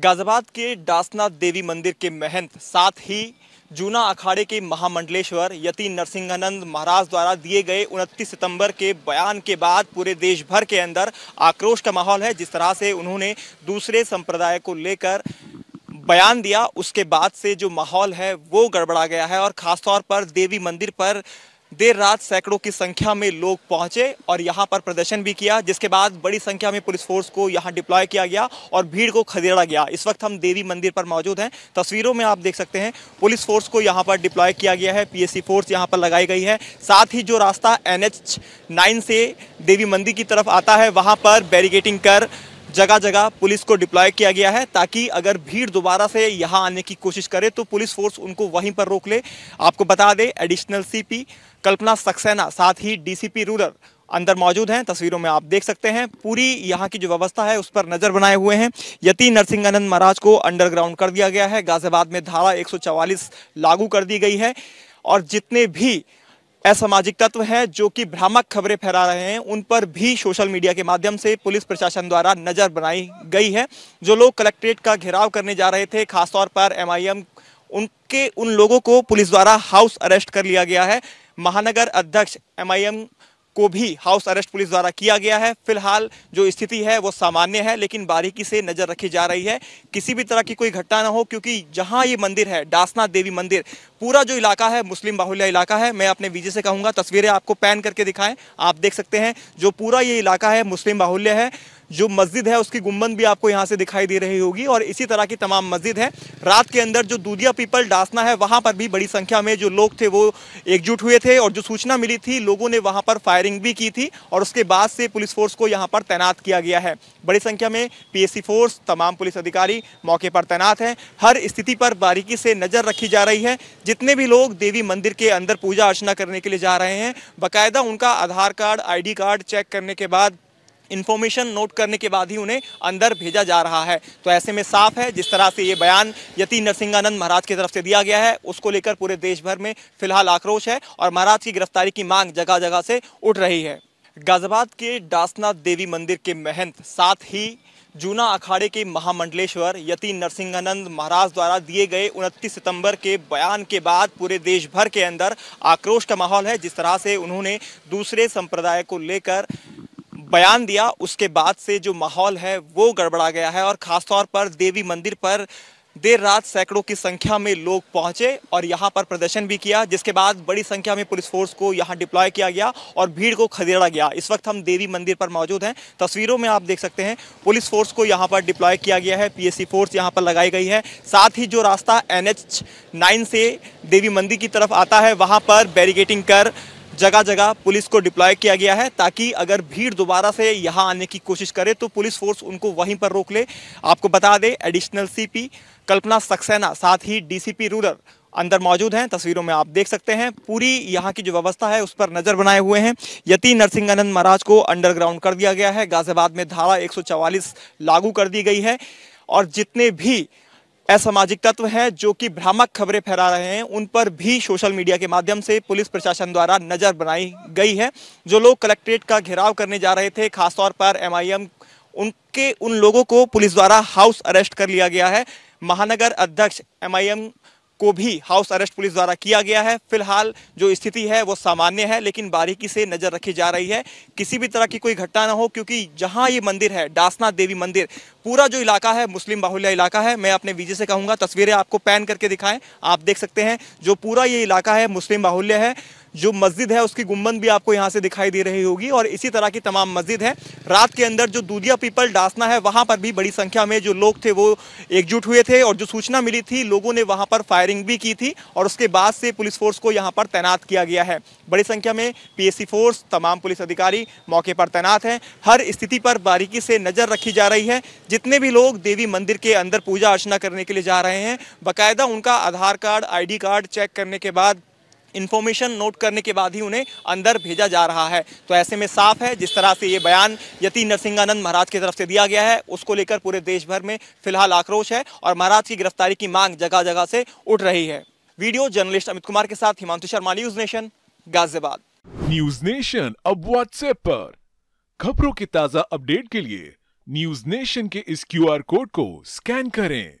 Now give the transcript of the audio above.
गाज़ाबाद के दासनाथ देवी मंदिर के महंत साथ ही जूना अखाड़े के महामंडलेश्वर यति नरसिंहानंद महाराज द्वारा दिए गए 29 सितंबर के बयान के बाद पूरे देश भर के अंदर आक्रोश का माहौल है जिस तरह से उन्होंने दूसरे संप्रदाय को लेकर बयान दिया उसके बाद से जो माहौल है वो गड़बड़ा गया है और ख़ासतौर पर देवी मंदिर पर देर रात सैकड़ों की संख्या में लोग पहुंचे और यहाँ पर प्रदर्शन भी किया जिसके बाद बड़ी संख्या में पुलिस फोर्स को यहाँ डिप्लॉय किया गया और भीड़ को खदेड़ा गया इस वक्त हम देवी मंदिर पर मौजूद हैं तस्वीरों में आप देख सकते हैं पुलिस फोर्स को यहाँ पर डिप्लॉय किया गया है पी फोर्स यहाँ पर लगाई गई है साथ ही जो रास्ता एन से देवी मंदिर की तरफ आता है वहाँ पर बैरिगेटिंग कर जगह जगह पुलिस को डिप्लॉय किया गया है ताकि अगर भीड़ दोबारा से यहाँ आने की कोशिश करे तो पुलिस फोर्स उनको वहीं पर रोक ले आपको बता दें एडिशनल सीपी कल्पना सक्सेना साथ ही डीसीपी रूरल अंदर मौजूद हैं तस्वीरों में आप देख सकते हैं पूरी यहाँ की जो व्यवस्था है उस पर नज़र बनाए हुए हैं यति नरसिंहानंद महाराज को अंडरग्राउंड कर दिया गया है गाजियाबाद में धारा 144 लागू कर दी गई है और जितने भी असामाजिक तत्व हैं जो कि भ्रामक खबरें फैला रहे हैं उन पर भी सोशल मीडिया के माध्यम से पुलिस प्रशासन द्वारा नज़र बनाई गई है जो लोग कलेक्ट्रेट का घेराव करने जा रहे थे खासतौर पर एमआईएम उनके उन लोगों को पुलिस द्वारा हाउस अरेस्ट कर लिया गया है महानगर अध्यक्ष एमआईएम को भी हाउस अरेस्ट पुलिस द्वारा किया गया है फिलहाल जो स्थिति है वो सामान्य है लेकिन बारीकी से नज़र रखी जा रही है किसी भी तरह की कोई घटना ना हो क्योंकि जहाँ ये मंदिर है डासना देवी मंदिर पूरा जो इलाका है मुस्लिम बाहुल्य इलाका है मैं अपने वीजे से कहूंगा तस्वीरें आपको पैन करके दिखाएं आप देख सकते हैं जो पूरा ये इलाका है मुस्लिम बाहुल्य है जो मस्जिद है उसकी गुम्बन भी आपको यहाँ से दिखाई दे रही होगी और इसी तरह की तमाम मस्जिद है रात के अंदर जो दूधिया पीपल डासना है वहाँ पर भी बड़ी संख्या में जो लोग थे वो एकजुट हुए थे और जो सूचना मिली थी लोगों ने वहाँ पर फायरिंग भी की थी और उसके बाद से पुलिस फोर्स को यहाँ पर तैनात किया गया है बड़ी संख्या में पी फोर्स तमाम पुलिस अधिकारी मौके पर तैनात हैं हर स्थिति पर बारीकी से नज़र रखी जा रही है जितने भी लोग देवी मंदिर के अंदर पूजा अर्चना करने के लिए जा रहे हैं बाकायदा उनका Aadhaar card I card check करने के बाद इन्फॉर्मेशन नोट करने के बाद ही उन्हें अंदर भेजा जा रहा है तो ऐसे में साफ है जिस तरह से ये बयान यति नरसिंहानंद महाराज की तरफ से दिया गया है उसको लेकर पूरे देश भर में फिलहाल आक्रोश है और महाराज की गिरफ्तारी की मांग जगह जगह से उठ रही है गाजियाबाद के डासनाथ देवी मंदिर के महंत साथ ही जूना अखाड़े के महामंडलेश्वर यति नरसिंहानंद महाराज द्वारा दिए गए 29 सितंबर के बयान के बाद पूरे देश भर के अंदर आक्रोश का माहौल है जिस तरह से उन्होंने दूसरे संप्रदाय को लेकर बयान दिया उसके बाद से जो माहौल है वो गड़बड़ा गया है और खासतौर पर देवी मंदिर पर देर रात सैकड़ों की संख्या में लोग पहुंचे और यहां पर प्रदर्शन भी किया जिसके बाद बड़ी संख्या में पुलिस फोर्स को यहां डिप्लॉय किया गया और भीड़ को खदेड़ा गया इस वक्त हम देवी मंदिर पर मौजूद हैं तस्वीरों में आप देख सकते हैं पुलिस फोर्स को यहां पर डिप्लॉय किया गया है पीएससी फोर्स यहाँ पर लगाई गई है साथ ही जो रास्ता एन एच से देवी मंदिर की तरफ आता है वहाँ पर बैरिकेटिंग कर जगह जगह पुलिस को डिप्लॉय किया गया है ताकि अगर भीड़ दोबारा से यहाँ आने की कोशिश करे तो पुलिस फोर्स उनको वहीं पर रोक ले आपको बता दें एडिशनल सीपी कल्पना सक्सेना साथ ही डीसीपी रूरल अंदर मौजूद हैं तस्वीरों में आप देख सकते हैं पूरी यहाँ की जो व्यवस्था है उस पर नज़र बनाए हुए हैं यति नरसिंहानंद महाराज को अंडरग्राउंड कर दिया गया है गाजियाबाद में धारा 144 लागू कर दी गई है और जितने भी असामाजिक तत्व हैं जो कि भ्रामक खबरें फैला रहे हैं उन पर भी सोशल मीडिया के माध्यम से पुलिस प्रशासन द्वारा नज़र बनाई गई है जो लोग कलेक्ट्रेट का घेराव करने जा रहे थे खासतौर पर एमआईएम उनके उन लोगों को पुलिस द्वारा हाउस अरेस्ट कर लिया गया है महानगर अध्यक्ष एमआईएम को भी हाउस अरेस्ट पुलिस द्वारा किया गया है फिलहाल जो स्थिति है वो सामान्य है लेकिन बारीकी से नज़र रखी जा रही है किसी भी तरह की कोई घटना ना हो क्योंकि जहां ये मंदिर है डासना देवी मंदिर पूरा जो इलाका है मुस्लिम बाहुल्य इलाका है मैं अपने विजय से कहूंगा तस्वीरें आपको पैन करके दिखाएं आप देख सकते हैं जो पूरा ये इलाका है मुस्लिम बाहुल्य है जो मस्जिद है उसकी गुम्बन भी आपको यहाँ से दिखाई दे रही होगी और इसी तरह की तमाम मस्जिद है रात के अंदर जो दूधिया पीपल डासना है वहाँ पर भी बड़ी संख्या में जो लोग थे वो एकजुट हुए थे और जो सूचना मिली थी लोगों ने वहाँ पर फायरिंग भी की थी और उसके बाद से पुलिस फोर्स को यहाँ पर तैनात किया गया है बड़ी संख्या में पी फोर्स तमाम पुलिस अधिकारी मौके पर तैनात हैं हर स्थिति पर बारीकी से नज़र रखी जा रही है जितने भी लोग देवी मंदिर के अंदर पूजा अर्चना करने के लिए जा रहे हैं बाकायदा उनका Aadhaar card ID card check करने के बाद इन्फॉर्मेशन नोट करने के बाद ही उन्हें अंदर भेजा जा रहा है तो ऐसे में साफ है जिस तरह से ये बयान यति नरसिंहानंद महाराज की तरफ से दिया गया है उसको लेकर पूरे देश भर में फिलहाल आक्रोश है और महाराज की गिरफ्तारी की मांग जगह जगह से उठ रही है वीडियो जर्नलिस्ट अमित कुमार के साथ Himanshu Sharma News Nation Ghaziabad News Nation अब व्हाट्सएप पर खबरों के ताजा अपडेट के लिए न्यूज नेशन के इस क्यू कोड को स्कैन करें